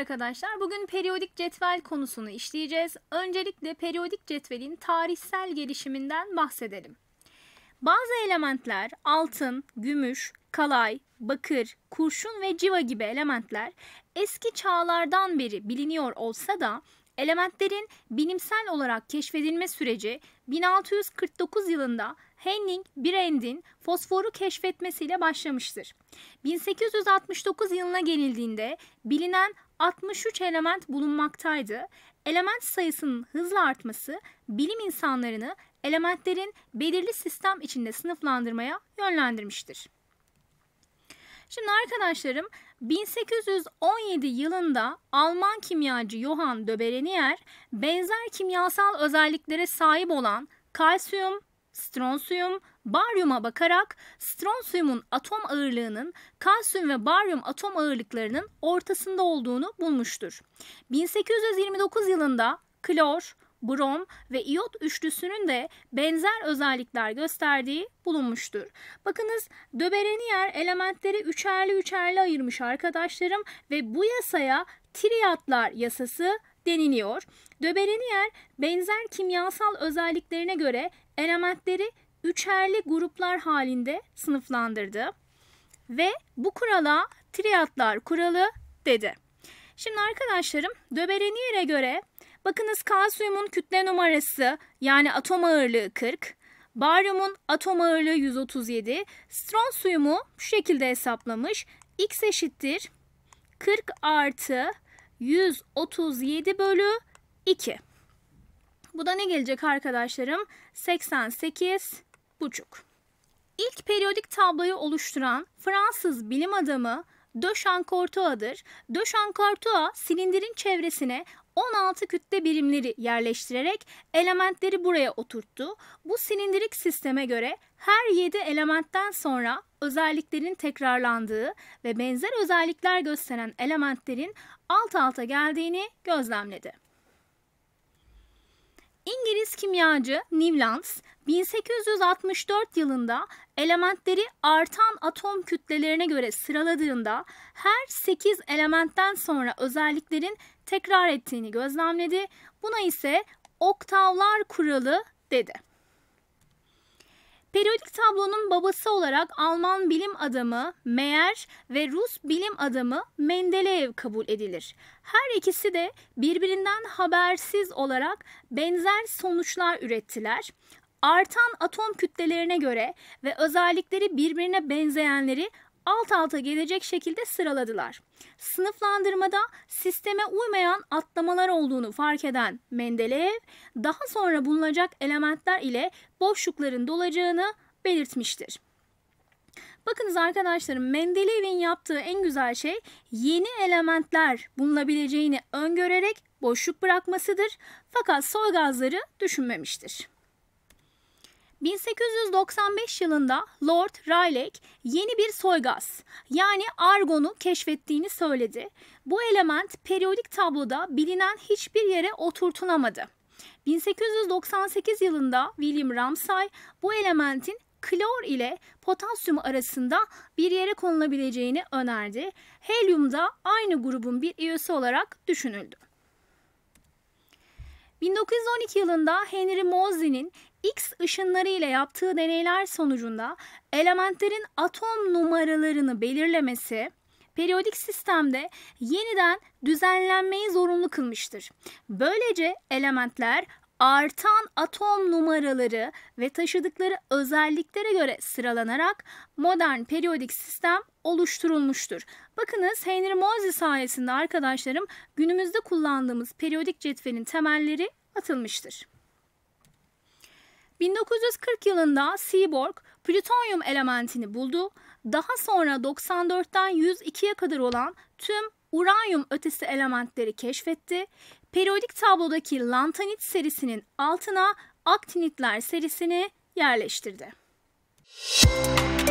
arkadaşlar. Bugün periyodik cetvel konusunu işleyeceğiz. Öncelikle periyodik cetvelin tarihsel gelişiminden bahsedelim. Bazı elementler altın, gümüş, kalay, bakır, kurşun ve civa gibi elementler eski çağlardan beri biliniyor olsa da elementlerin bilimsel olarak keşfedilme süreci 1649 yılında Henning Brand'in fosforu keşfetmesiyle başlamıştır. 1869 yılına gelindiğinde bilinen 63 element bulunmaktaydı. Element sayısının hızla artması bilim insanlarını elementlerin belirli sistem içinde sınıflandırmaya yönlendirmiştir. Şimdi arkadaşlarım 1817 yılında Alman kimyacı Johann de Berenier benzer kimyasal özelliklere sahip olan kalsiyum, stronsiyum, baryuma bakarak stronsiyumun atom ağırlığının kalsiyum ve baryum atom ağırlıklarının ortasında olduğunu bulmuştur. 1829 yılında klor, brom ve iot üçlüsünün de benzer özellikler gösterdiği bulunmuştur. Bakınız Döbereniyer elementleri üçerli üçerli ayırmış arkadaşlarım ve bu yasaya triyatlar yasası deniliyor. Döbereniyer benzer kimyasal özelliklerine göre elementleri üçerli gruplar halinde sınıflandırdı ve bu kurala triatlar kuralı dedi. Şimdi arkadaşlarım Döberenier'e göre bakınız kalsiyumun kütle numarası yani atom ağırlığı 40, baryumun atom ağırlığı 137, stronsiyumu şu şekilde hesaplamış. X eşittir 40 artı 137 bölü 2. Bu da ne gelecek arkadaşlarım? 88 buçuk. İlk periyodik tabloyu oluşturan Fransız bilim adamı döşankortuadır. Döşankortua silindirin çevresine 16 kütle birimleri yerleştirerek elementleri buraya oturttu. Bu silindirik sisteme göre her 7 elementten sonra özelliklerin tekrarlandığı ve benzer özellikler gösteren elementlerin alt alta geldiğini gözlemledi kimyacı Newlands 1864 yılında elementleri artan atom kütlelerine göre sıraladığında her 8 elementten sonra özelliklerin tekrar ettiğini gözlemledi. Buna ise oktavlar kuralı dedi. Periyodik tablonun babası olarak Alman bilim adamı Meyer ve Rus bilim adamı Mendeleev kabul edilir. Her ikisi de birbirinden habersiz olarak benzer sonuçlar ürettiler. Artan atom kütlelerine göre ve özellikleri birbirine benzeyenleri alt alta gelecek şekilde sıraladılar. Sınıflandırmada sisteme uymayan atlamalar olduğunu fark eden Mendeleev, daha sonra bulunacak elementler ile boşlukların dolacağını belirtmiştir. Bakınız arkadaşlarım Mendeleev'in yaptığı en güzel şey yeni elementler bulunabileceğini öngörerek boşluk bırakmasıdır. Fakat soy gazları düşünmemiştir. 1895 yılında Lord Rayleigh yeni bir soy gaz yani argonu keşfettiğini söyledi. Bu element periyodik tabloda bilinen hiçbir yere oturtulamadı. 1898 yılında William Ramsay bu elementin klor ile potasyum arasında bir yere konulabileceğini önerdi. Helyum da aynı grubun bir üyesi olarak düşünüldü. 1912 yılında Henry Moseley'nin X ışınları ile yaptığı deneyler sonucunda elementlerin atom numaralarını belirlemesi periyodik sistemde yeniden düzenlenmeyi zorunlu kılmıştır. Böylece elementler artan atom numaraları ve taşıdıkları özelliklere göre sıralanarak modern periyodik sistem oluşturulmuştur. Bakınız Henry Mozzi sayesinde arkadaşlarım günümüzde kullandığımız periyodik cetvelin temelleri atılmıştır. 1940 yılında Seaborg plütonyum elementini buldu. Daha sonra 94'ten 102'ye kadar olan tüm uranyum ötesi elementleri keşfetti. Periyodik tablodaki lantanit serisinin altına aktinitler serisini yerleştirdi. Müzik